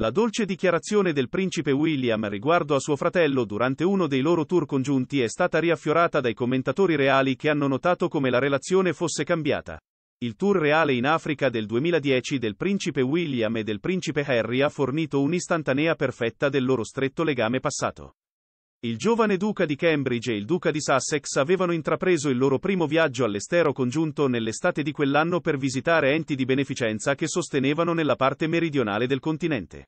La dolce dichiarazione del principe William riguardo a suo fratello durante uno dei loro tour congiunti è stata riaffiorata dai commentatori reali che hanno notato come la relazione fosse cambiata. Il tour reale in Africa del 2010 del principe William e del principe Harry ha fornito un'istantanea perfetta del loro stretto legame passato. Il giovane duca di Cambridge e il duca di Sussex avevano intrapreso il loro primo viaggio all'estero congiunto nell'estate di quell'anno per visitare enti di beneficenza che sostenevano nella parte meridionale del continente.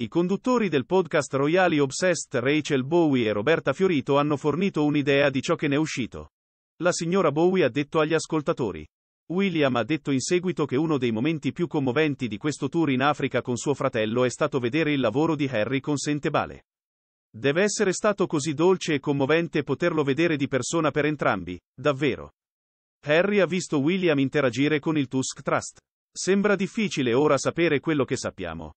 I conduttori del podcast Royali Obsessed Rachel Bowie e Roberta Fiorito hanno fornito un'idea di ciò che ne è uscito. La signora Bowie ha detto agli ascoltatori. William ha detto in seguito che uno dei momenti più commoventi di questo tour in Africa con suo fratello è stato vedere il lavoro di Harry con Sentebale. Deve essere stato così dolce e commovente poterlo vedere di persona per entrambi, davvero. Harry ha visto William interagire con il Tusk Trust. Sembra difficile ora sapere quello che sappiamo.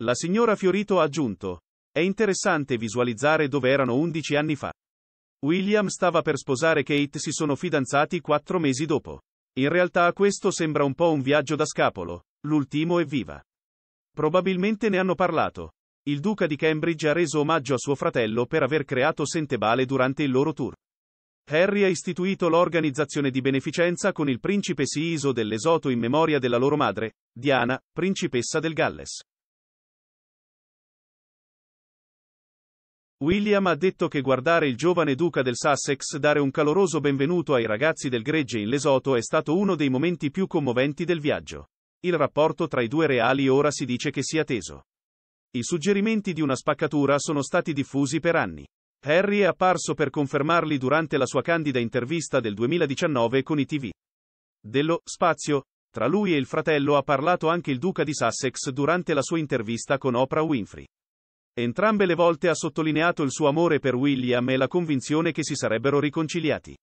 La signora Fiorito ha aggiunto. È interessante visualizzare dove erano 11 anni fa. William stava per sposare Kate si sono fidanzati quattro mesi dopo. In realtà questo sembra un po' un viaggio da scapolo, l'ultimo è viva. Probabilmente ne hanno parlato. Il duca di Cambridge ha reso omaggio a suo fratello per aver creato Sentebale durante il loro tour. Harry ha istituito l'organizzazione di beneficenza con il principe Siiso dell'Esoto in memoria della loro madre, Diana, principessa del Galles. William ha detto che guardare il giovane duca del Sussex dare un caloroso benvenuto ai ragazzi del gregge in Lesoto è stato uno dei momenti più commoventi del viaggio. Il rapporto tra i due reali ora si dice che sia teso. I suggerimenti di una spaccatura sono stati diffusi per anni. Harry è apparso per confermarli durante la sua candida intervista del 2019 con i TV. Dello spazio, tra lui e il fratello ha parlato anche il duca di Sussex durante la sua intervista con Oprah Winfrey. Entrambe le volte ha sottolineato il suo amore per William e la convinzione che si sarebbero riconciliati.